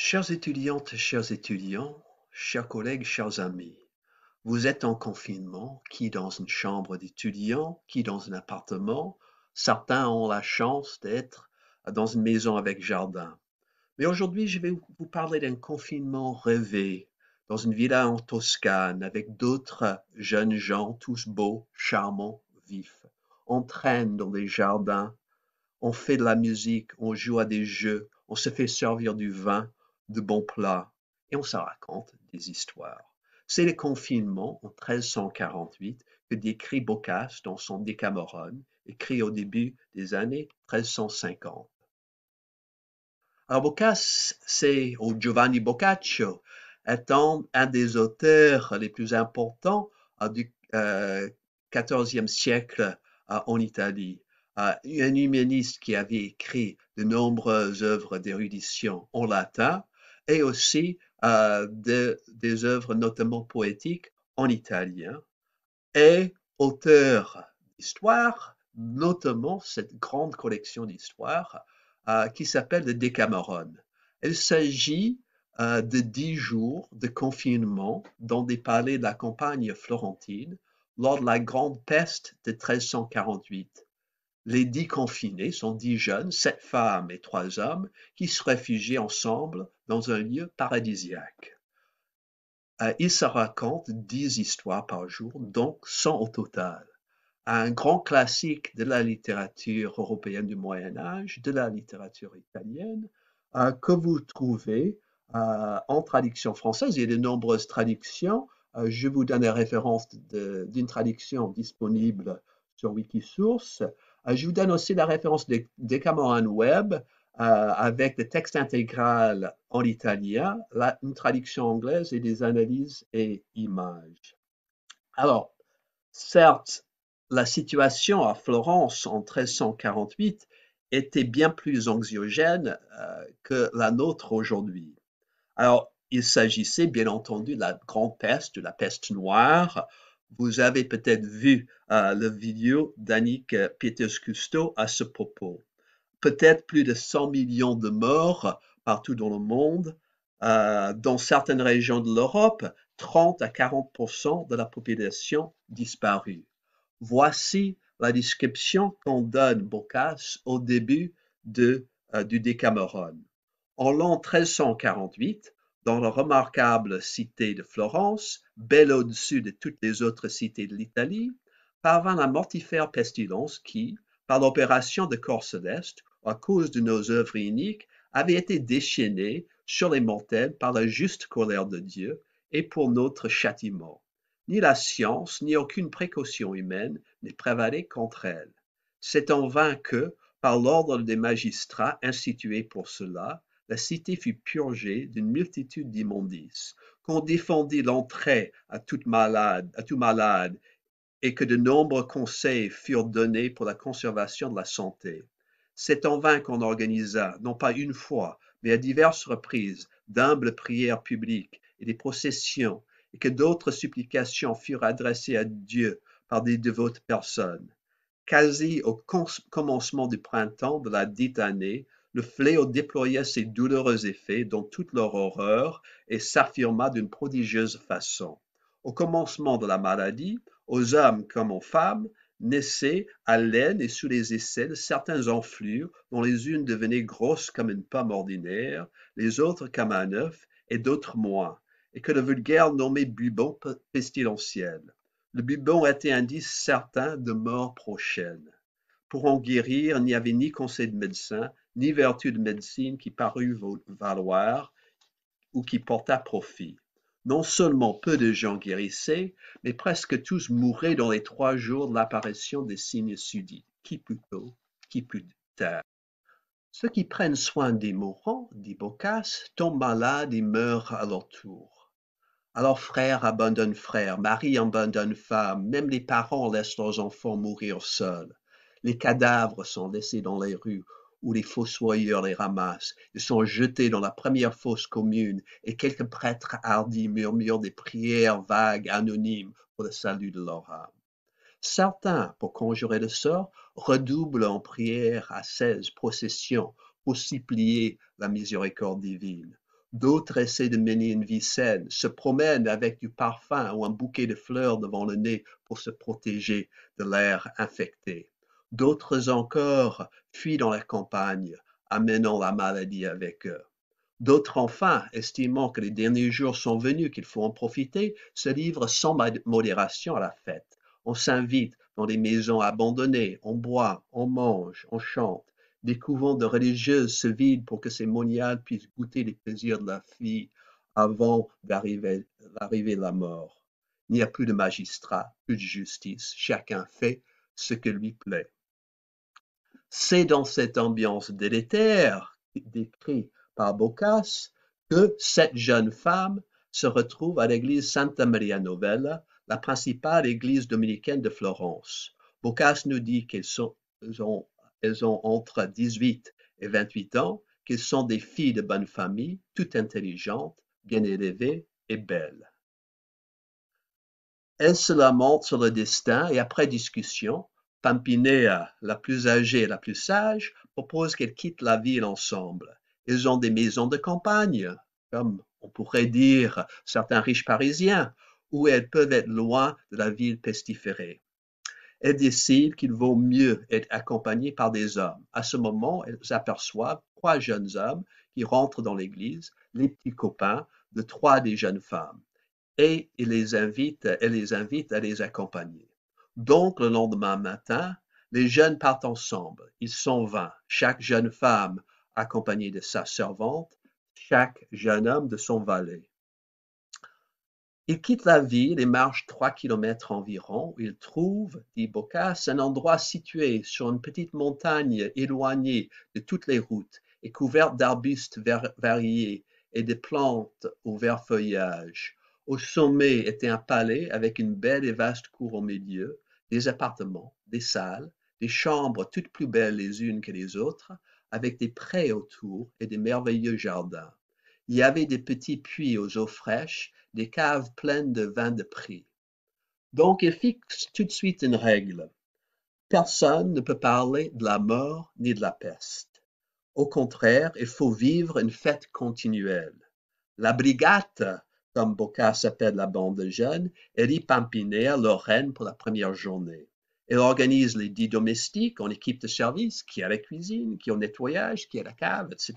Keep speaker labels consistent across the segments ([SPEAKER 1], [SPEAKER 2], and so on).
[SPEAKER 1] Chères étudiantes, chers étudiants, chers collègues, chers amis, vous êtes en confinement, qui dans une chambre d'étudiant, qui dans un appartement, certains ont la chance d'être dans une maison avec jardin. Mais aujourd'hui, je vais vous parler d'un confinement rêvé dans une villa en Toscane avec d'autres jeunes gens, tous beaux, charmants, vifs. On traîne dans les jardins, on fait de la musique, on joue à des jeux, on se fait servir du vin, de bons plats et on s'en raconte des histoires. C'est le confinement en 1348 que décrit Boccace dans son Décameron, écrit au début des années 1350. Alors Boccace, c'est, ou Giovanni Boccaccio, est un, des auteurs les plus importants euh, du XIVe euh, siècle euh, en Italie. un humaniste qui avait écrit de nombreuses œuvres d'érudition en latin, et aussi euh, de, des œuvres notamment poétiques en italien et auteur d'histoire, notamment cette grande collection d'histoire euh, qui s'appelle le Décameron. Il s'agit euh, de dix jours de confinement dans des palais de la campagne florentine lors de la grande peste de 1348. Les dix confinés sont dix jeunes, sept femmes et trois hommes, qui se réfugient ensemble dans un lieu paradisiaque. Euh, ils se racontent dix histoires par jour, donc cent au total. Un grand classique de la littérature européenne du Moyen Âge, de la littérature italienne, euh, que vous trouvez euh, en traduction française. Il y a de nombreuses traductions. Euh, je vous donne la référence d'une traduction disponible sur Wikisource. Euh, je vous donne aussi la référence des Decameron Web euh, avec le texte intégral en italien, la, une traduction anglaise et des analyses et images. Alors, certes, la situation à Florence en 1348 était bien plus anxiogène euh, que la nôtre aujourd'hui. Alors, il s'agissait bien entendu de la grande peste, de la peste noire, vous avez peut-être vu euh, la vidéo d'Annick euh, peters custo à ce propos. Peut-être plus de 100 millions de morts partout dans le monde. Euh, dans certaines régions de l'Europe, 30 à 40 de la population disparue. Voici la description qu'on donne Bocas au début de, euh, du Décameron. En l'an 1348, dans la remarquable cité de Florence, belle au-dessus de toutes les autres cités de l'Italie, parvint la mortifère pestilence qui, par l'opération de corps céleste, à cause de nos œuvres iniques, avait été déchaînée sur les mortels par la juste colère de Dieu et pour notre châtiment. Ni la science, ni aucune précaution humaine n'est prévalée contre elle. C'est en vain que, par l'ordre des magistrats institués pour cela, la cité fut purgée d'une multitude d'immondices, qu'on défendit l'entrée à, toute malade, à tout malade et que de nombreux conseils furent donnés pour la conservation de la santé. C'est en vain qu'on organisa, non pas une fois, mais à diverses reprises, d'humbles prières publiques et des processions, et que d'autres supplications furent adressées à Dieu par des dévotes personnes. Quasi au commencement du printemps de la dite année, le fléau déploya ses douloureux effets dans toute leur horreur et s'affirma d'une prodigieuse façon. Au commencement de la maladie, aux hommes comme aux femmes, naissaient à l'aine et sous les aisselles certains enflures dont les unes devenaient grosses comme une pomme ordinaire, les autres comme un œuf et d'autres moins, et que le vulgaire nommait bubon pestilentiel. Le bubon était indice certain de mort prochaine. Pour en guérir, il n'y avait ni conseil de médecin, ni vertu de médecine qui parut valoir ou qui porta profit. Non seulement peu de gens guérissaient, mais presque tous mouraient dans les trois jours de l'apparition des signes sudis, qui plus tôt, qui plus tard. Ceux qui prennent soin des mourants, dit Bocas, tombent malades et meurent à leur tour. Alors frères abandonnent frères, mari abandonne femme, même les parents laissent leurs enfants mourir seuls. Les cadavres sont laissés dans les rues, où les fossoyeurs les ramassent. Ils sont jetés dans la première fosse commune et quelques prêtres hardis murmurent des prières vagues, anonymes, pour le salut de leur âme. Certains, pour conjurer le sort, redoublent en prières à seize processions pour supplier la miséricorde divine. D'autres essaient de mener une vie saine, se promènent avec du parfum ou un bouquet de fleurs devant le nez pour se protéger de l'air infecté. D'autres encore fuient dans la campagne, amenant la maladie avec eux. D'autres enfin, estimant que les derniers jours sont venus, qu'il faut en profiter, se livrent sans modération à la fête. On s'invite dans des maisons abandonnées, on boit, on mange, on chante. Des couvents de religieuses se vident pour que ces moniales puissent goûter les plaisirs de la vie avant d'arriver la mort. Il n'y a plus de magistrats, plus de justice. Chacun fait ce que lui plaît. C'est dans cette ambiance délétère décrite par Boccace que cette jeune femme se retrouve à l'église Santa Maria Novella, la principale église dominicaine de Florence. Boccace nous dit qu'elles ont, elles ont entre 18 et 28 ans, qu'elles sont des filles de bonne famille, toutes intelligentes, bien élevées et belles. Elles se lamentent sur le destin et après discussion, Pampinea, la plus âgée et la plus sage, propose qu'elles quittent la ville ensemble. Elles ont des maisons de campagne, comme on pourrait dire certains riches parisiens, où elles peuvent être loin de la ville pestiférée. Elles décident qu'il vaut mieux être accompagnées par des hommes. À ce moment, elles aperçoivent trois jeunes hommes qui rentrent dans l'église, les petits copains de trois des jeunes femmes, et les invite, elles les invitent à les accompagner. Donc, le lendemain matin, les jeunes partent ensemble. Ils sont vingt, chaque jeune femme accompagnée de sa servante, chaque jeune homme de son valet. Ils quittent la ville et marchent trois kilomètres environ. Ils trouvent, dit Bocas, un endroit situé sur une petite montagne éloignée de toutes les routes et couverte d'arbustes variés et de plantes au vert feuillage. Au sommet était un palais avec une belle et vaste cour au milieu, des appartements, des salles, des chambres toutes plus belles les unes que les autres, avec des prés autour et des merveilleux jardins. Il y avait des petits puits aux eaux fraîches, des caves pleines de vins de prix. Donc il fixe tout de suite une règle. Personne ne peut parler de la mort ni de la peste. Au contraire, il faut vivre une fête continuelle. La brigade Tom Boca s'appelle la bande de jeunes, Elie Pampiner leur reine pour la première journée. Elle organise les dix domestiques en équipe de service, qui a la cuisine, qui a le nettoyage, qui a la cave, etc.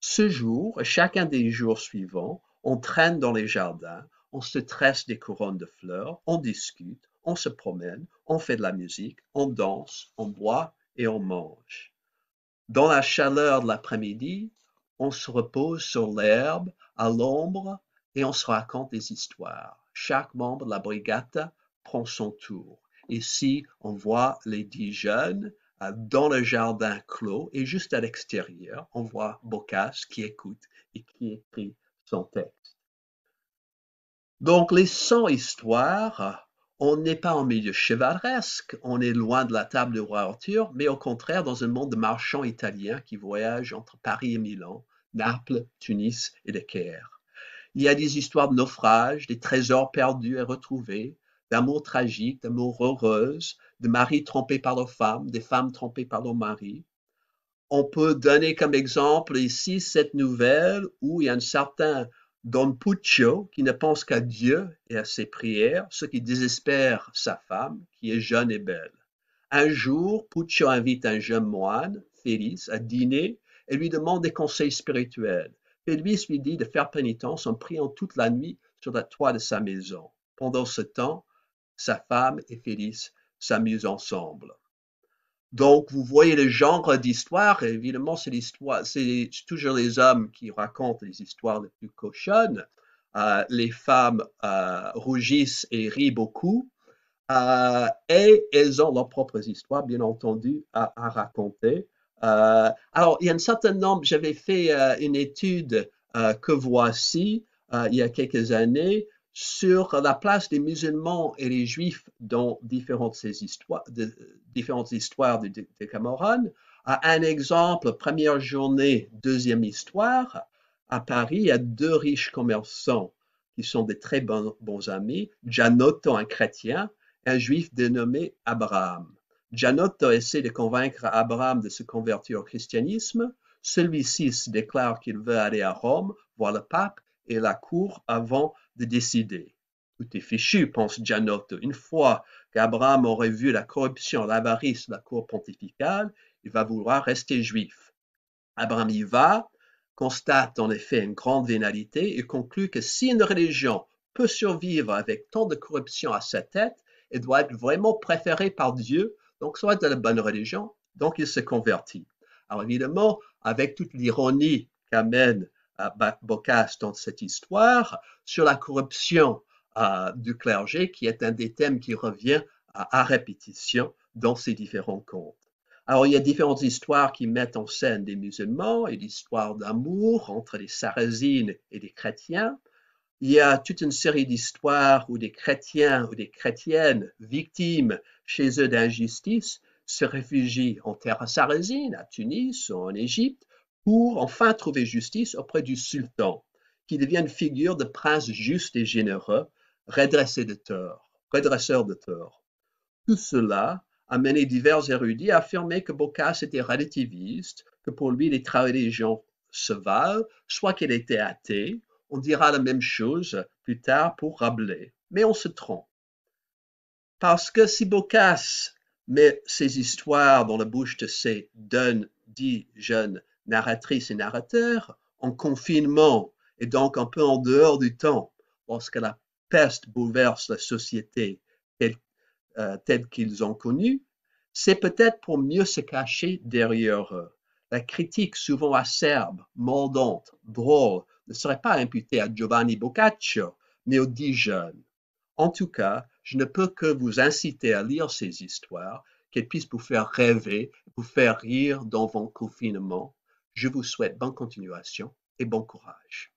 [SPEAKER 1] Ce jour, chacun des jours suivants, on traîne dans les jardins, on se tresse des couronnes de fleurs, on discute, on se promène, on fait de la musique, on danse, on boit et on mange. Dans la chaleur de l'après-midi, on se repose sur l'herbe, à l'ombre, et on se raconte des histoires. Chaque membre de la brigade prend son tour. Ici, on voit les dix jeunes euh, dans le jardin clos et juste à l'extérieur, on voit Bocas qui écoute et qui écrit son texte. Donc, les 100 histoires, on n'est pas en milieu chevaleresque, on est loin de la table de roi Arthur, mais au contraire dans un monde de marchands italiens qui voyagent entre Paris et Milan, Naples, Tunis et le Caire. Il y a des histoires de naufrages, des trésors perdus et retrouvés, d'amour tragique, d'amour heureuse, de maris trompés par leurs femmes, des femmes trompées par leurs maris. On peut donner comme exemple ici cette nouvelle où il y a un certain Don Puccio qui ne pense qu'à Dieu et à ses prières, ce qui désespère sa femme qui est jeune et belle. Un jour, Puccio invite un jeune moine, Félix, à dîner et lui demande des conseils spirituels. Félix lui dit de faire pénitence en priant toute la nuit sur le toit de sa maison. Pendant ce temps, sa femme et Félix s'amusent ensemble. Donc, vous voyez le genre d'histoire. Évidemment, c'est l'histoire, c'est toujours les hommes qui racontent les histoires les plus cochonnes. Euh, les femmes euh, rougissent et rient beaucoup. Euh, et elles ont leurs propres histoires, bien entendu, à raconter. Euh, alors, il y a un certain nombre, j'avais fait euh, une étude euh, que voici il y a quelques années sur la place des musulmans et des juifs dans différentes histoires, de, différentes histoires de, de, un exemple, première journée, deuxième histoire, à Paris, il y a deux riches commerçants qui sont des très bons, amis, Janotto, un chrétien, un juif dénommé Abraham. Gianotto essaie de convaincre Abraham de se convertir au christianisme. Celui-ci se déclare qu'il veut aller à Rome, voir le pape et la cour avant de décider. Tout est fichu, pense Gianotto. Une fois qu'Abraham aurait vu la corruption, l'avarice de la cour pontificale, il va vouloir rester juif. Abraham y va, constate en effet une grande vénalité et conclut que si une religion peut survivre avec tant de corruption à sa tête, elle doit être vraiment préférée par Dieu donc, soit de la bonne religion, donc il se convertit. Alors, évidemment, avec toute l'ironie qu'amène euh, Boccace dans cette histoire sur la corruption euh, du clergé, qui est un des thèmes qui revient à, à répétition dans ces différents contes. Alors, il y a différentes histoires qui mettent en scène des musulmans et l'histoire d'amour entre les sarrasines et les chrétiens il y a toute une série d'histoires où des chrétiens ou des chrétiennes victimes chez eux d'injustice se réfugient en terre sarrasine, à Tunis ou en Égypte, pour enfin trouver justice auprès du sultan, qui devient une figure de prince juste et généreux, redressé de tort, redresseur de tort. Tout cela a mené divers érudits à affirmer que Boccace était relativiste, que pour lui les religions se valent, soit qu'il était athée, on dira la même chose plus tard pour Rabelais, mais on se trompe. Parce que si Boccace met ses histoires dans la bouche de ces Donne, dix jeunes narratrices et narrateurs, en confinement et donc un peu en dehors du temps, lorsque la peste bouleverse la société telle, euh, telle qu'ils ont connue, c'est peut-être pour mieux se cacher derrière eux. La critique souvent acerbe, mordante, drôle, ne serait pas imputé à Giovanni Boccaccio, mais aux dix jeunes. En tout cas, je ne peux que vous inciter à lire ces histoires, qu'elles puissent vous faire rêver, vous faire rire dans vos confinements. Je vous souhaite bonne continuation et bon courage.